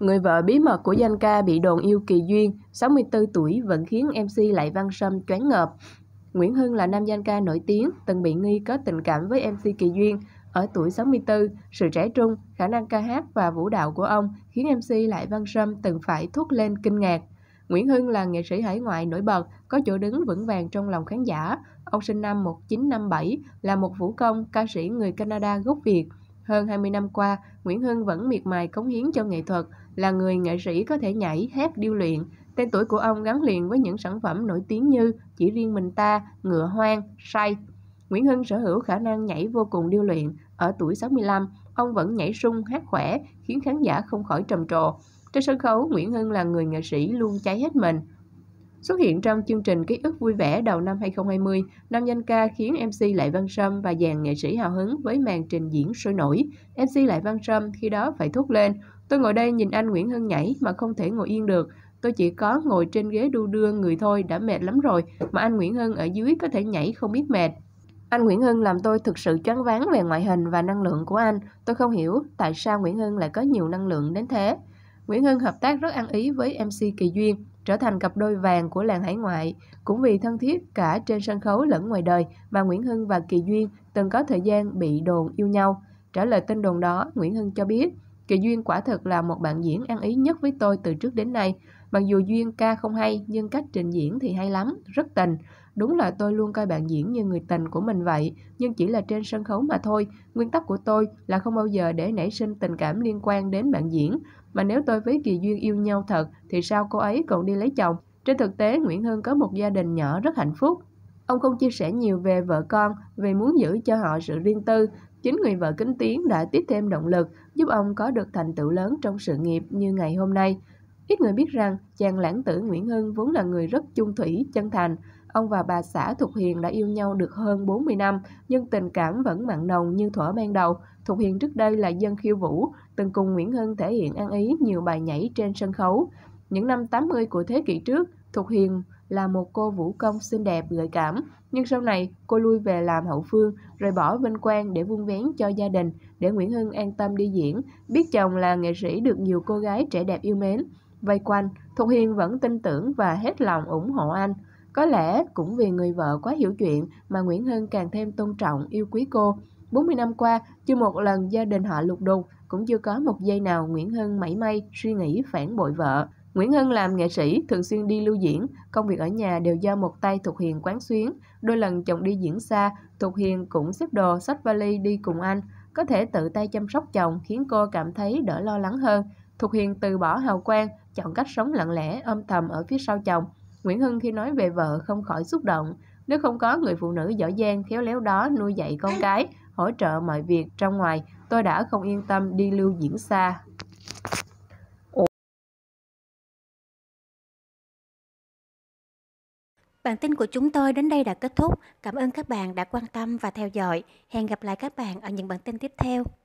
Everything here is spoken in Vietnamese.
Người vợ bí mật của danh ca bị đồn yêu kỳ duyên, 64 tuổi vẫn khiến MC Lại Văn Sâm choáng ngợp. Nguyễn Hưng là nam danh ca nổi tiếng, từng bị nghi có tình cảm với MC Kỳ Duyên. Ở tuổi 64, sự trẻ trung, khả năng ca hát và vũ đạo của ông khiến MC Lại Văn Sâm từng phải thốt lên kinh ngạc. Nguyễn Hưng là nghệ sĩ hải ngoại nổi bật, có chỗ đứng vững vàng trong lòng khán giả. Ông sinh năm 1957, là một vũ công, ca sĩ người Canada gốc Việt – hơn 20 năm qua, Nguyễn Hưng vẫn miệt mài cống hiến cho nghệ thuật, là người nghệ sĩ có thể nhảy, hát, điêu luyện. Tên tuổi của ông gắn liền với những sản phẩm nổi tiếng như Chỉ riêng mình ta, Ngựa hoang, Say. Nguyễn Hưng sở hữu khả năng nhảy vô cùng điêu luyện. Ở tuổi 65, ông vẫn nhảy sung, hát khỏe, khiến khán giả không khỏi trầm trồ. Trên sân khấu, Nguyễn Hưng là người nghệ sĩ luôn cháy hết mình, Xuất hiện trong chương trình Ký ức vui vẻ đầu năm 2020, nam danh ca khiến MC Lại Văn Sâm và dàn nghệ sĩ hào hứng với màn trình diễn sôi nổi. MC Lại Văn Sâm khi đó phải thúc lên, tôi ngồi đây nhìn anh Nguyễn Hưng nhảy mà không thể ngồi yên được. Tôi chỉ có ngồi trên ghế đu đưa người thôi đã mệt lắm rồi, mà anh Nguyễn Hưng ở dưới có thể nhảy không biết mệt. Anh Nguyễn Hưng làm tôi thực sự choáng váng về ngoại hình và năng lượng của anh. Tôi không hiểu tại sao Nguyễn Hưng lại có nhiều năng lượng đến thế. Nguyễn Hưng hợp tác rất ăn ý với MC Kỳ Duyên trở thành cặp đôi vàng của làng hải ngoại. Cũng vì thân thiết cả trên sân khấu lẫn ngoài đời mà Nguyễn Hưng và Kỳ Duyên từng có thời gian bị đồn yêu nhau. Trả lời tin đồn đó, Nguyễn Hưng cho biết, Kỳ Duyên quả thực là một bạn diễn ăn ý nhất với tôi từ trước đến nay. Mặc dù Duyên ca không hay, nhưng cách trình diễn thì hay lắm, rất tình. Đúng là tôi luôn coi bạn diễn như người tình của mình vậy, nhưng chỉ là trên sân khấu mà thôi. Nguyên tắc của tôi là không bao giờ để nảy sinh tình cảm liên quan đến bạn diễn. Mà nếu tôi với Kỳ Duyên yêu nhau thật, thì sao cô ấy còn đi lấy chồng? Trên thực tế, Nguyễn Hưng có một gia đình nhỏ rất hạnh phúc. Ông không chia sẻ nhiều về vợ con vì muốn giữ cho họ sự riêng tư. Chính người vợ kính tiếng đã tiếp thêm động lực giúp ông có được thành tựu lớn trong sự nghiệp như ngày hôm nay. Ít người biết rằng chàng lãng tử Nguyễn Hưng vốn là người rất chung thủy, chân thành. Ông và bà xã Thục Hiền đã yêu nhau được hơn 40 năm, nhưng tình cảm vẫn mặn nồng như thuở ban đầu. Thục Hiền trước đây là dân khiêu vũ, từng cùng Nguyễn Hưng thể hiện ăn ý nhiều bài nhảy trên sân khấu. Những năm 80 của thế kỷ trước, Thục Hiền là một cô vũ công xinh đẹp gợi cảm, nhưng sau này cô lui về làm hậu phương rồi bỏ vinh quang để vuông vén cho gia đình, để Nguyễn Hưng an tâm đi diễn, biết chồng là nghệ sĩ được nhiều cô gái trẻ đẹp yêu mến. Vây quanh, Thục Hiền vẫn tin tưởng và hết lòng ủng hộ anh. Có lẽ cũng vì người vợ quá hiểu chuyện mà Nguyễn Hưng càng thêm tôn trọng, yêu quý cô. 40 năm qua, chưa một lần gia đình họ lục đục, cũng chưa có một giây nào Nguyễn Hưng mảy may suy nghĩ phản bội vợ. Nguyễn Hưng làm nghệ sĩ, thường xuyên đi lưu diễn, công việc ở nhà đều do một tay Thục Hiền quán xuyến. Đôi lần chồng đi diễn xa, Thục Hiền cũng xếp đồ, sách vali đi cùng anh. Có thể tự tay chăm sóc chồng khiến cô cảm thấy đỡ lo lắng hơn. Thục Hiền từ bỏ hào quang, chọn cách sống lặng lẽ, âm thầm ở phía sau chồng. Nguyễn Hưng khi nói về vợ không khỏi xúc động. Nếu không có người phụ nữ giỏi giang, khéo léo đó nuôi dạy con cái, hỗ trợ mọi việc trong ngoài, tôi đã không yên tâm đi lưu diễn xa. Bản tin của chúng tôi đến đây đã kết thúc. Cảm ơn các bạn đã quan tâm và theo dõi. Hẹn gặp lại các bạn ở những bản tin tiếp theo.